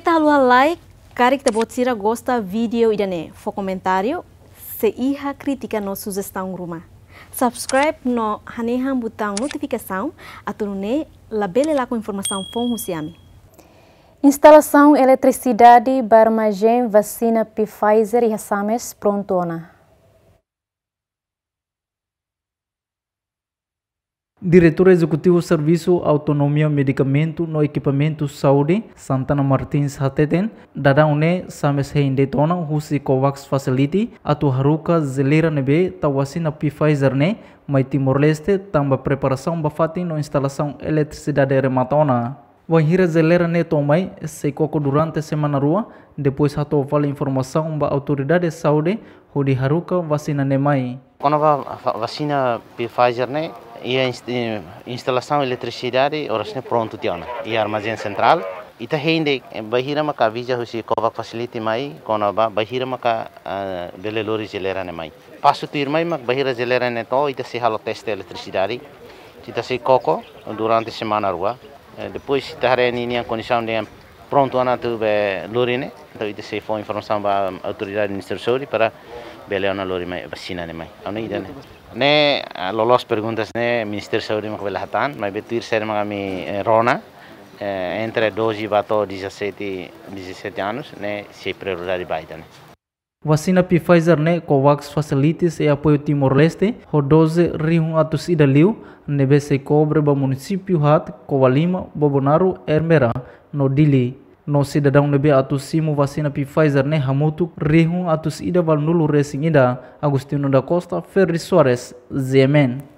tal o like, kari que bot sira gosta vídeo idane. Fo comentário, se iha crítica no sugestão ruma. Subscribe no haneham botão notificação, atunune labele lá com informação fom husiami. Instalação eletricidade Barmagem vacina Pfizer e Hassames prontona. Diretor Executivo Serviço Autonomia Medicamento no Equipamento Saúde, Santana Martins Hateten, dará une sames reindetona husi COVAX Facility, atu haruka zelera nebe tawasina pi Pfizer ne, Maiti timor tamba preparação bafati no instalação eletricidade rematona. Wahira zelera ne tomai, seikoko durante semana rua, depois hato vale informação ba autoridade saúde, hudi haruka vacina nemai. Onova vacina Pfizer ne, e a instalação de eletricidade, ora se pronto tiona, e armazém central. E tá rende, bahira maka visa husi kovac facility mai, kono ba bahira maka belelori ah, zelera ne mai. Passo tu irmai mak bahira zelera ne to, ita tá se halo teste eletricidade, ita tá se coco durante semana rua. Eh, depois tá rende a condição de pronto ana tu lurine então isso to se fo informação para autoridade ministro Sori para beleza na lori mais vacina ne mai ana ida ne né lolos perguntas né ministro Sori ma bela hatan mas betir ser ma eh, rona eh, entre 12 e 17 17 anos ne se prioridade baita né Vacina Pfizer ne COVAX facilities e apoio Timor-Leste, rodose rihun atus ida liu, nebe se kobre ba município hat, Covalima, Bobonaru, Ermera, no Dili. No dadang nebe atus simu vacina Pfizer ne hamutuk rihun atus ida valnulu resing ida, Agustino da Costa, Ferri Soares, Zemen.